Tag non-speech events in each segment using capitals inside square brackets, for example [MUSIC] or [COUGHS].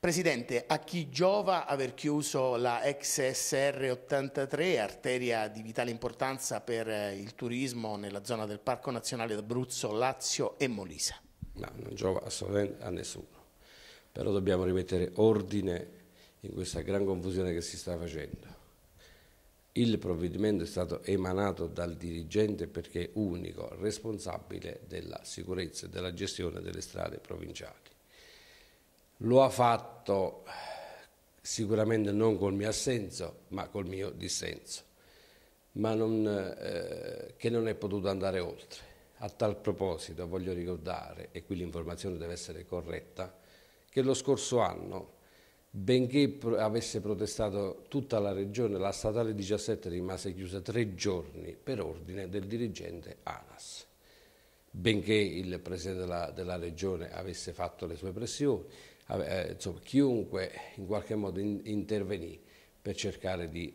Presidente, a chi giova aver chiuso la ex SR 83, arteria di vitale importanza per eh, il turismo nella zona del Parco Nazionale d'Abruzzo, Lazio e Molisa? No, non giova assolutamente a nessuno, però dobbiamo rimettere ordine in questa gran confusione che si sta facendo. Il provvedimento è stato emanato dal dirigente perché è unico responsabile della sicurezza e della gestione delle strade provinciali lo ha fatto sicuramente non col mio assenso, ma col mio dissenso, ma non, eh, che non è potuto andare oltre. A tal proposito voglio ricordare, e qui l'informazione deve essere corretta, che lo scorso anno, benché pro avesse protestato tutta la regione, la statale 17 rimase chiusa tre giorni per ordine del dirigente ANAS. Benché il Presidente della, della Regione avesse fatto le sue pressioni, eh, insomma, chiunque in qualche modo in, intervenì per cercare di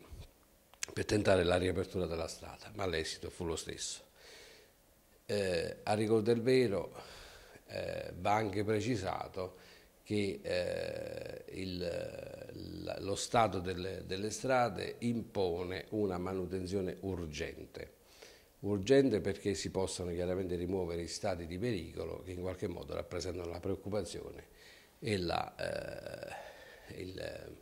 per tentare la riapertura della strada, ma l'esito fu lo stesso. Eh, a rigor del vero eh, va anche precisato che eh, il, lo stato delle, delle, strade impone una manutenzione urgente. Urgente perché si possano chiaramente rimuovere i stati di pericolo che in qualche modo rappresentano la preoccupazione e la, eh, il,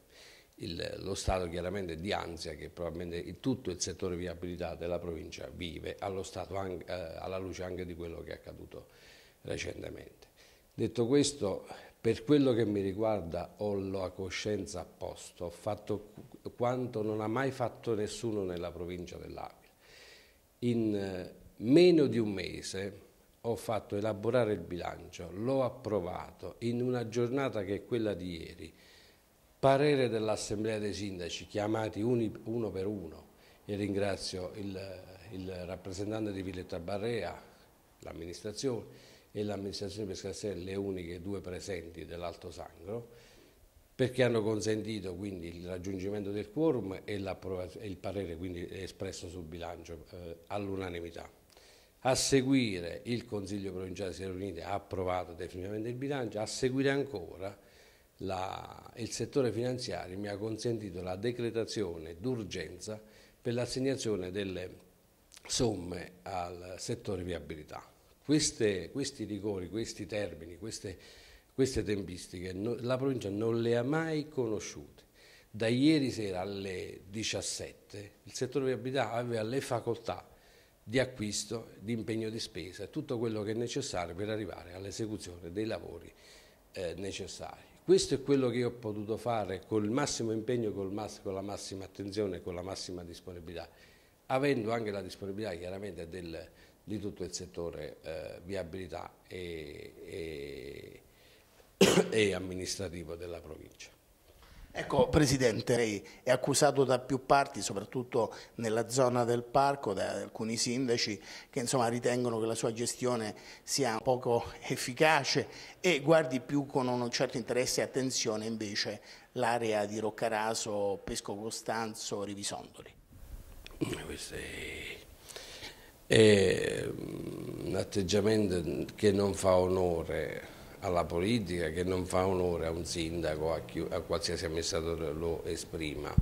il, lo stato chiaramente di ansia che probabilmente tutto il settore viabilità della provincia vive allo stato anche, eh, alla luce anche di quello che è accaduto recentemente. Detto questo, per quello che mi riguarda ho la coscienza a posto, ho fatto quanto non ha mai fatto nessuno nella provincia dell'Aquila. In eh, meno di un mese ho fatto elaborare il bilancio, l'ho approvato in una giornata che è quella di ieri, parere dell'Assemblea dei Sindaci chiamati uni, uno per uno, e ringrazio il, il rappresentante di Villetta Barrea, l'amministrazione e l'amministrazione Pescasselle, le uniche due presenti dell'Alto Sangro, perché hanno consentito quindi il raggiungimento del quorum e, e il parere quindi espresso sul bilancio eh, all'unanimità a seguire il Consiglio provinciale di Sierra Unita ha approvato definitivamente il bilancio, a seguire ancora la, il settore finanziario mi ha consentito la decretazione d'urgenza per l'assegnazione delle somme al settore viabilità. Queste, questi rigori, questi termini, queste, queste tempistiche no, la provincia non le ha mai conosciute. Da ieri sera alle 17 il settore viabilità aveva le facoltà di acquisto, di impegno di spesa, tutto quello che è necessario per arrivare all'esecuzione dei lavori eh, necessari. Questo è quello che io ho potuto fare col massimo impegno, col mass con la massima attenzione, con la massima disponibilità, avendo anche la disponibilità chiaramente del, di tutto il settore eh, viabilità e, e, [COUGHS] e amministrativo della provincia. Ecco, Presidente, lei è accusato da più parti, soprattutto nella zona del parco, da alcuni sindaci che insomma, ritengono che la sua gestione sia poco efficace e guardi più con un certo interesse e attenzione invece l'area di Roccaraso, Pesco Costanzo, Rivisondoli. Questo è, è un atteggiamento che non fa onore alla politica che non fa onore a un sindaco, a, chi, a qualsiasi amministratore lo esprima,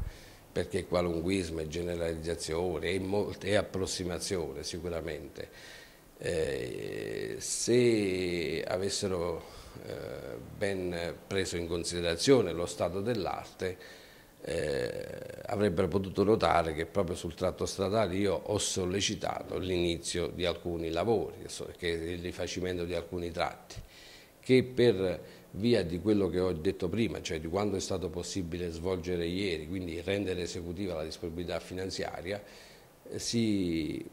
perché qualunquismo è generalizzazione è approssimazione sicuramente. Eh, se avessero eh, ben preso in considerazione lo stato dell'arte, eh, avrebbero potuto notare che proprio sul tratto stradale io ho sollecitato l'inizio di alcuni lavori, che il rifacimento di alcuni tratti che per via di quello che ho detto prima, cioè di quanto è stato possibile svolgere ieri, quindi rendere esecutiva la disponibilità finanziaria, eh, si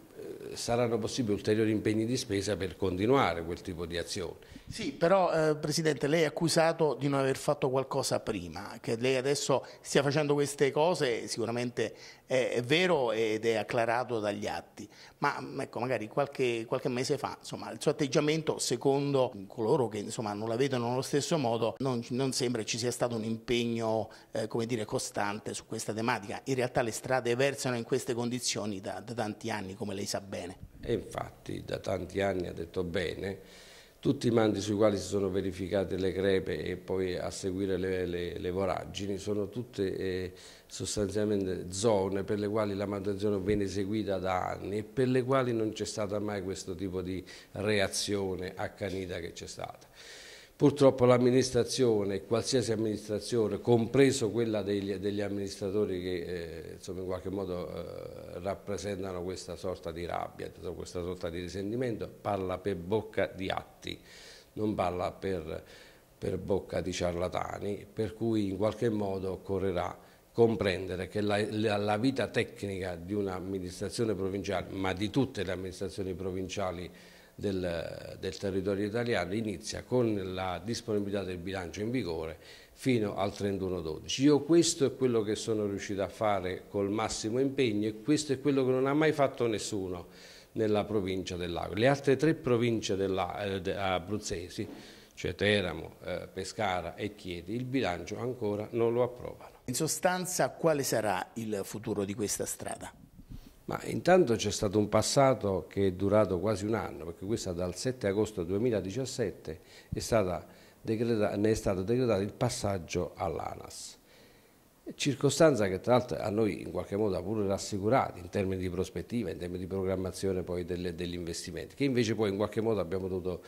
saranno possibili ulteriori impegni di spesa per continuare quel tipo di azione. Sì, però eh, Presidente, lei è accusato di non aver fatto qualcosa prima, che lei adesso stia facendo queste cose sicuramente è, è vero ed è acclarato dagli atti, ma mm, ecco, magari qualche, qualche mese fa insomma, il suo atteggiamento, secondo coloro che insomma, non la vedono nello stesso modo, non, non sembra ci sia stato un impegno eh, dire, costante su questa tematica. In realtà le strade versano in queste condizioni da, da tanti anni, come lei sa sa bene. E infatti da tanti anni ha detto bene, tutti i mandi sui quali si sono verificate le crepe e poi a seguire le, le, le voragini sono tutte eh, sostanzialmente zone per le quali la manutenzione viene eseguita da anni e per le quali non c'è stata mai questo tipo di reazione accanita che c'è stata. Purtroppo l'amministrazione, qualsiasi amministrazione, compreso quella degli, degli amministratori che eh, insomma, in qualche modo eh, rappresentano questa sorta di rabbia, questa sorta di risentimento, parla per bocca di atti, non parla per, per bocca di ciarlatani, per cui in qualche modo occorrerà comprendere che la, la, la vita tecnica di un'amministrazione provinciale, ma di tutte le amministrazioni provinciali, del, del territorio italiano inizia con la disponibilità del bilancio in vigore fino al 31-12. Io questo è quello che sono riuscito a fare col massimo impegno e questo è quello che non ha mai fatto nessuno nella provincia dell'Aquila. Le altre tre province eh, abruzzesi, cioè Teramo, eh, Pescara e Chieti, il bilancio ancora non lo approvano. In sostanza quale sarà il futuro di questa strada? Ma intanto c'è stato un passato che è durato quasi un anno, perché questa dal 7 agosto 2017 è decretata, ne è stato decretato il passaggio all'ANAS. Circostanza che tra l'altro a noi in qualche modo ha pure rassicurato in termini di prospettiva, in termini di programmazione poi delle, degli investimenti, che invece poi in qualche modo abbiamo dovuto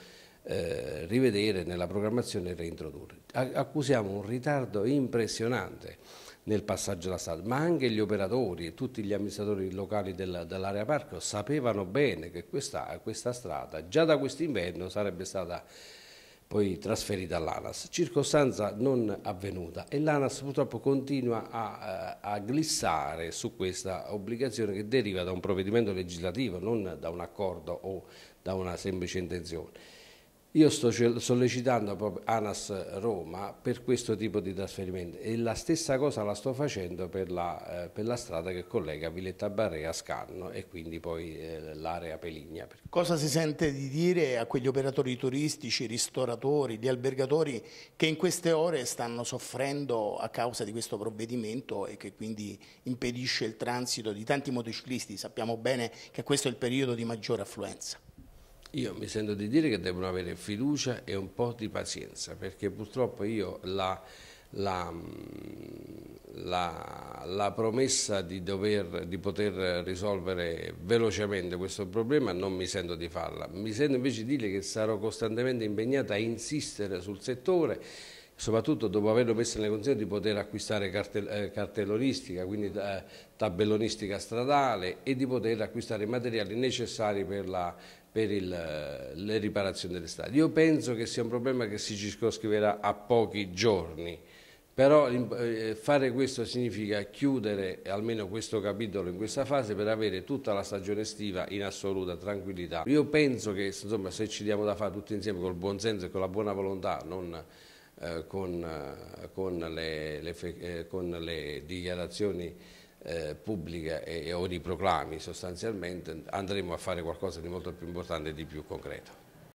eh, rivedere nella programmazione e reintrodurre. accusiamo un ritardo impressionante nel passaggio della strada, ma anche gli operatori e tutti gli amministratori locali dell'area parco sapevano bene che questa, questa strada già da quest'inverno sarebbe stata poi trasferita all'ANAS, circostanza non avvenuta e l'ANAS purtroppo continua a, eh, a, glissare su questa obbligazione che deriva da un provvedimento legislativo, non da un accordo o da una semplice intenzione. Io sto sollecitando proprio ANAS Roma per questo tipo di trasferimento e la stessa cosa la sto facendo per la, eh, per la strada che collega Villetta Barrea a Scanno e quindi poi eh, l'area Peligna. Cosa si sente di dire a quegli operatori turistici, ristoratori, gli albergatori che in queste ore stanno soffrendo a causa di questo provvedimento e che quindi impedisce il transito di tanti motociclisti? Sappiamo bene che questo è il periodo di maggiore affluenza. Io mi sento di dire che devono avere fiducia e un po' di pazienza, perché purtroppo io la, la, la, la promessa di, dover, di, poter risolvere velocemente questo problema non mi sento di farla, mi sento invece di dire che sarò costantemente impegnata a insistere sul settore soprattutto dopo averlo messo nelle condizioni di poter acquistare cartel, eh, cartellonistica, quindi eh, tabellonistica stradale e di poter acquistare i materiali necessari per la per il, le riparazioni delle strade. Io penso che sia un problema che si circoscriverà a pochi giorni, però eh, fare questo significa chiudere eh, almeno questo capitolo in questa fase per avere tutta la stagione estiva in assoluta tranquillità. Io penso che insomma, se ci diamo da fare tutti insieme col buon senso e con la buona volontà, non eh, con, eh, con, le, le, con le dichiarazioni eh, pubblica e, o di proclami sostanzialmente andremo a fare qualcosa di molto più importante e di più concreto.